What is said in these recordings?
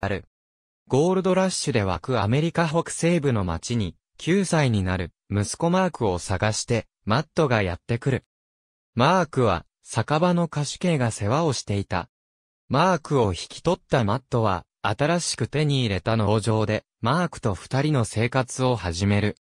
ある。ゴールドラッシュで湧くアメリカ北西部の町に、9歳になる息子マークを探して、マットがやってくる。マークは、酒場の歌手系が世話をしていた。マークを引き取ったマットは、新しく手に入れた農場で、マークと二人の生活を始める。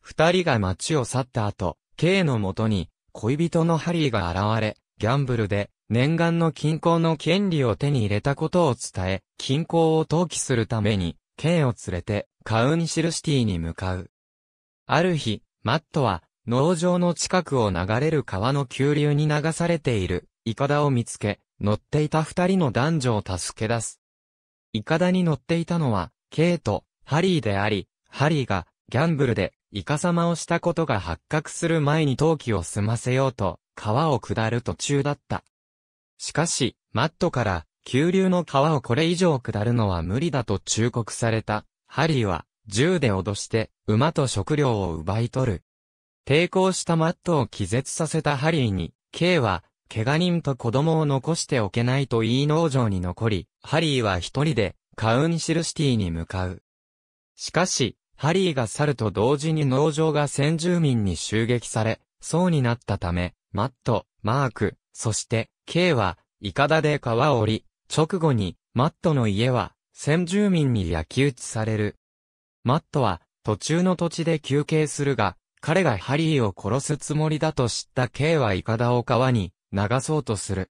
二人が街を去った後、K のもとに、恋人のハリーが現れ、ギャンブルで、念願の金庫の権利を手に入れたことを伝え、金庫を登記するために、ケイを連れて、カウンシルシティに向かう。ある日、マットは、農場の近くを流れる川の急流に流されている、イカダを見つけ、乗っていた二人の男女を助け出す。イカダに乗っていたのは、ケイと、ハリーであり、ハリーが、ギャンブルで、イカ様をしたことが発覚する前に登記を済ませようと、川を下る途中だった。しかし、マットから、急流の川をこれ以上下るのは無理だと忠告された。ハリーは、銃で脅して、馬と食料を奪い取る。抵抗したマットを気絶させたハリーに、K は、怪我人と子供を残しておけないと言い農場に残り、ハリーは一人で、カウンシルシティに向かう。しかし、ハリーが去ると同時に農場が先住民に襲撃され、そうになったため、マット、マーク、そして、K は、イカダで川を降り、直後に、マットの家は、先住民に焼き打ちされる。マットは、途中の土地で休憩するが、彼がハリーを殺すつもりだと知った K はイカダを川に流そうとする。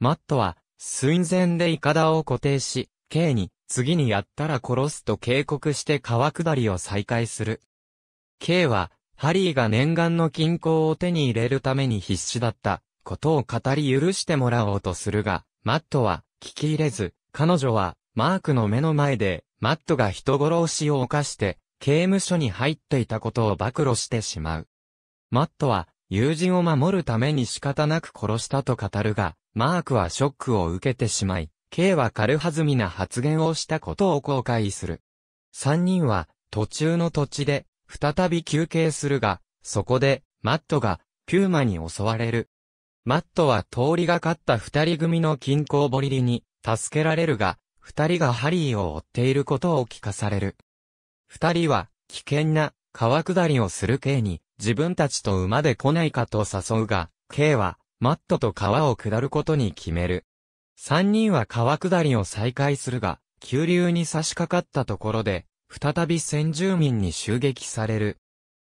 マットは、寸前でイカダを固定し、K に、次にやったら殺すと警告して川下りを再開する。K は、ハリーが念願の均衡を手に入れるために必死だった、ことを語り許してもらおうとするが、マットは聞き入れず、彼女はマークの目の前で、マットが人殺しを犯して、刑務所に入っていたことを暴露してしまう。マットは、友人を守るために仕方なく殺したと語るが、マークはショックを受けてしまい、K は軽はずみな発言をしたことを後悔する。三人は、途中の土地で、再び休憩するが、そこで、マットが、ピューマに襲われる。マットは通りがかった二人組の均衡ボリリに助けられるが、二人がハリーを追っていることを聞かされる。二人は危険な川下りをする K に自分たちと馬で来ないかと誘うが、K はマットと川を下ることに決める。三人は川下りを再開するが、急流に差し掛かったところで、再び先住民に襲撃される。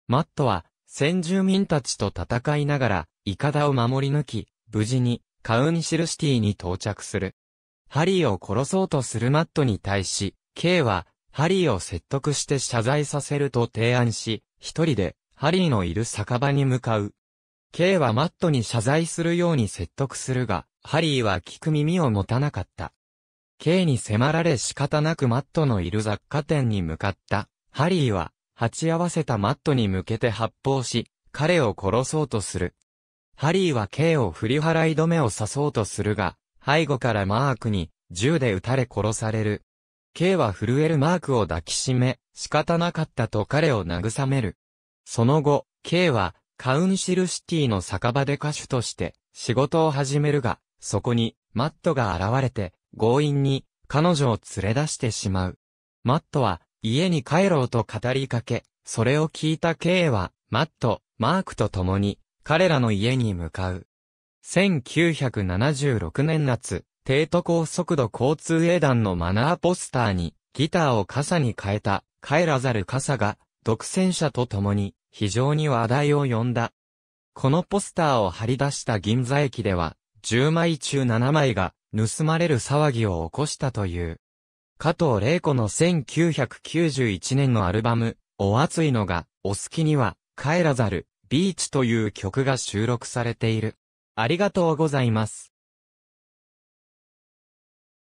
マットは先住民たちと戦いながらイカダを守り抜き、無事に、カウンシルシティに到着する。ハリーを殺そうとするマットに対し、K は、ハリーを説得して謝罪させると提案し、一人で、ハリーのいる酒場に向かう。K はマットに謝罪するように説得するが、ハリーは聞く耳を持たなかった。K に迫られ仕方なくマットのいる雑貨店に向かった。ハリーは、鉢合わせたマットに向けて発砲し、彼を殺そうとする。ハリーは K を振り払い止めを刺そうとするが、背後からマークに銃で撃たれ殺される。K は震えるマークを抱きしめ、仕方なかったと彼を慰める。その後、K はカウンシルシティの酒場で歌手として仕事を始めるが、そこにマットが現れて強引に彼女を連れ出してしまう。マットは家に帰ろうと語りかけ、それを聞いた K はマット、マークと共に彼らの家に向かう。1976年夏、帝都高速度交通営団のマナーポスターに、ギターを傘に変えた、帰らざる傘が、独占者と共に、非常に話題を呼んだ。このポスターを貼り出した銀座駅では、10枚中7枚が、盗まれる騒ぎを起こしたという。加藤玲子の1991年のアルバム、お熱いのが、お好きには、帰らざる、ビーチという曲が収録されている。ありがとうございます。